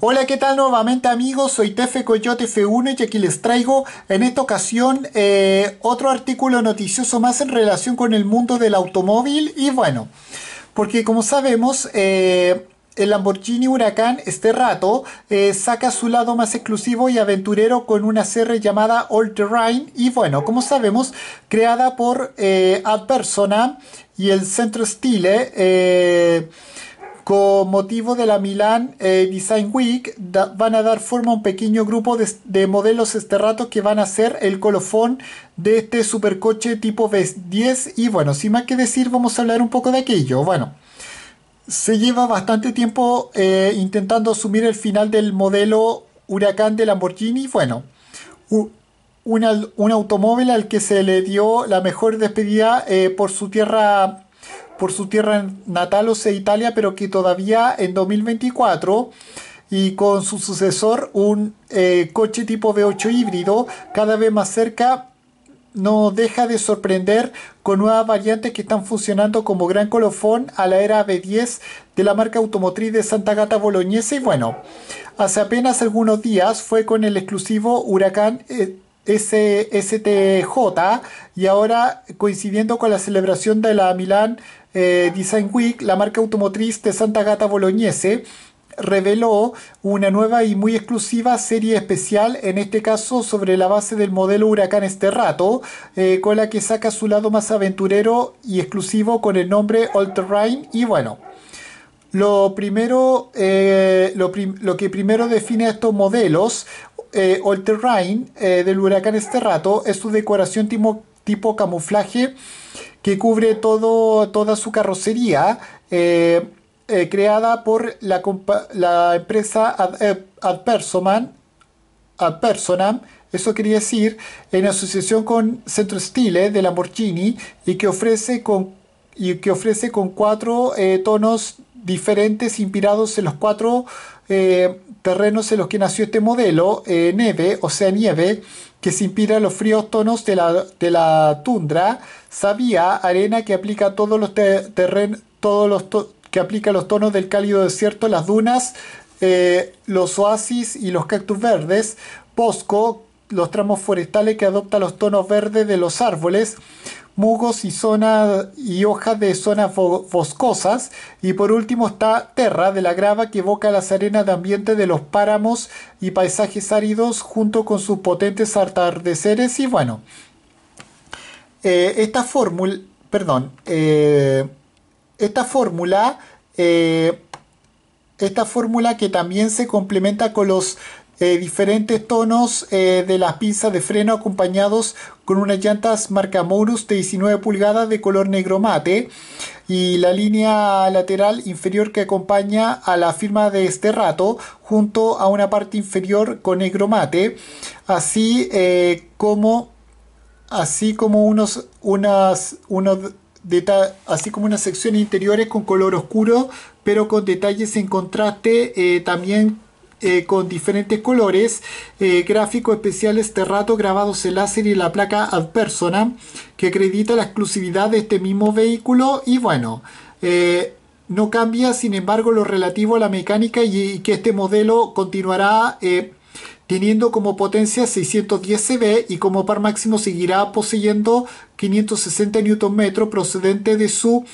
Hola, ¿qué tal nuevamente amigos? Soy Tefe Coyote F1 y aquí les traigo en esta ocasión eh, otro artículo noticioso más en relación con el mundo del automóvil y bueno, porque como sabemos... Eh, el Lamborghini Huracán este rato eh, saca su lado más exclusivo y aventurero con una serie llamada All Terrain y bueno, como sabemos, creada por Ad Persona y el Centro Stile con motivo de la Milan eh, Design Week van a dar forma a un pequeño grupo de, modelos este rato que van a ser el colofón de este supercoche tipo v 10 y bueno, sin más que decir vamos a hablar un poco de aquello. Bueno, se lleva bastante tiempo eh, intentando asumir el final del modelo Huracán de Lamborghini. Bueno, un, automóvil al que se le dio la mejor despedida eh, por su tierra por su tierra natal, o sea, Italia, pero que todavía en 2024 y con su sucesor un eh, coche tipo V8 híbrido cada vez más cerca no deja de sorprender con nuevas variantes que están funcionando como gran colofón a la era B10 de la marca automotriz de Santa Gata Boloñesa y bueno, hace apenas algunos días fue con el exclusivo Huracán eh, STJ y ahora coincidiendo con la celebración de la Milan eh, Design Week, la marca automotriz de Santa Gata Bolognese reveló una nueva y muy exclusiva serie especial, en este caso sobre la base del modelo Huracán Este Rato... Eh, con la que saca su lado más aventurero y exclusivo con el nombre All Terrain y bueno. Lo primero, eh, lo, que primero define estos modelos, eh, all eh, del huracán este rato es su decoración tipo, camuflaje que cubre todo, toda su carrocería eh, eh, creada por la, empresa Ad, Ad eso quería decir en asociación con Centro Stile de Lamborghini y que ofrece con, y que ofrece con cuatro tonos diferentes inspirados en los cuatro eh, terrenos en los que nació este modelo, eh, neve, o sea nieve, que se inspira en los fríos tonos de la, tundra, sabía, arena que aplica todos los todos los que aplica los tonos del cálido desierto, las dunas, eh, los oasis y los cactus verdes, bosco, los tramos forestales que adopta los tonos verdes de los árboles, mugos y, hojas de zonas boscosas. Y por último está terra, de la grava que evoca las arenas de ambiente de los páramos y paisajes áridos junto con sus potentes atardeceres. Y bueno, eh, esta fórmula, perdón, eh, esta fórmula... Eh, esta fórmula que también se complementa con los eh, diferentes tonos eh, de las pinzas de freno acompañados con unas llantas marca Morus de 19 pulgadas de color negro mate y la línea lateral inferior que acompaña a la firma de este rato junto a una parte inferior con negro mate así eh, como así como unos unas unos así como unas secciones interiores con color oscuro, pero con detalles en contraste también eh, con diferentes colores, eh, gráficos especiales de rato grabados en láser y la placa ad persona que acredita la exclusividad de este mismo vehículo y bueno, eh, no cambia sin embargo lo relativo a la mecánica y, que este modelo continuará teniendo como potencia 610 CV y como par máximo seguirá poseyendo 560 Nm procedente de su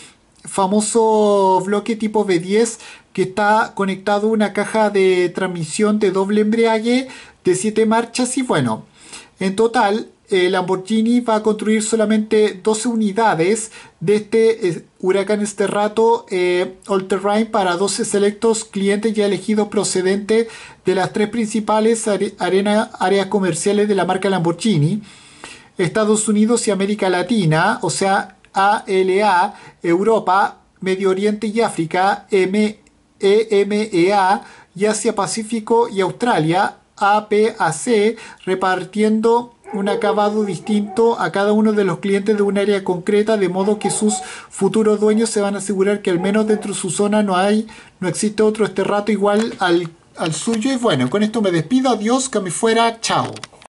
famoso bloque tipo V10 que está conectado a una caja de transmisión de doble embriague de 7 marchas y bueno, en total Lamborghini va a construir solamente 12 unidades de este eh, Huracán este rato eh, All Terrain para 12 selectos clientes ya elegidos procedentes de las tres principales áreas comerciales de la marca Lamborghini, Estados Unidos y América Latina, o sea ALA, Europa, Medio Oriente y África, M EMEA e y Asia Pacífico y Australia, APAC, repartiendo un acabado distinto a cada uno de los clientes de un área concreta, de modo que sus futuros dueños se van a asegurar que al menos dentro de su zona no hay, no existe otro este rato igual al, al suyo. Y bueno, con esto me despido, adiós, que me fuera, chao.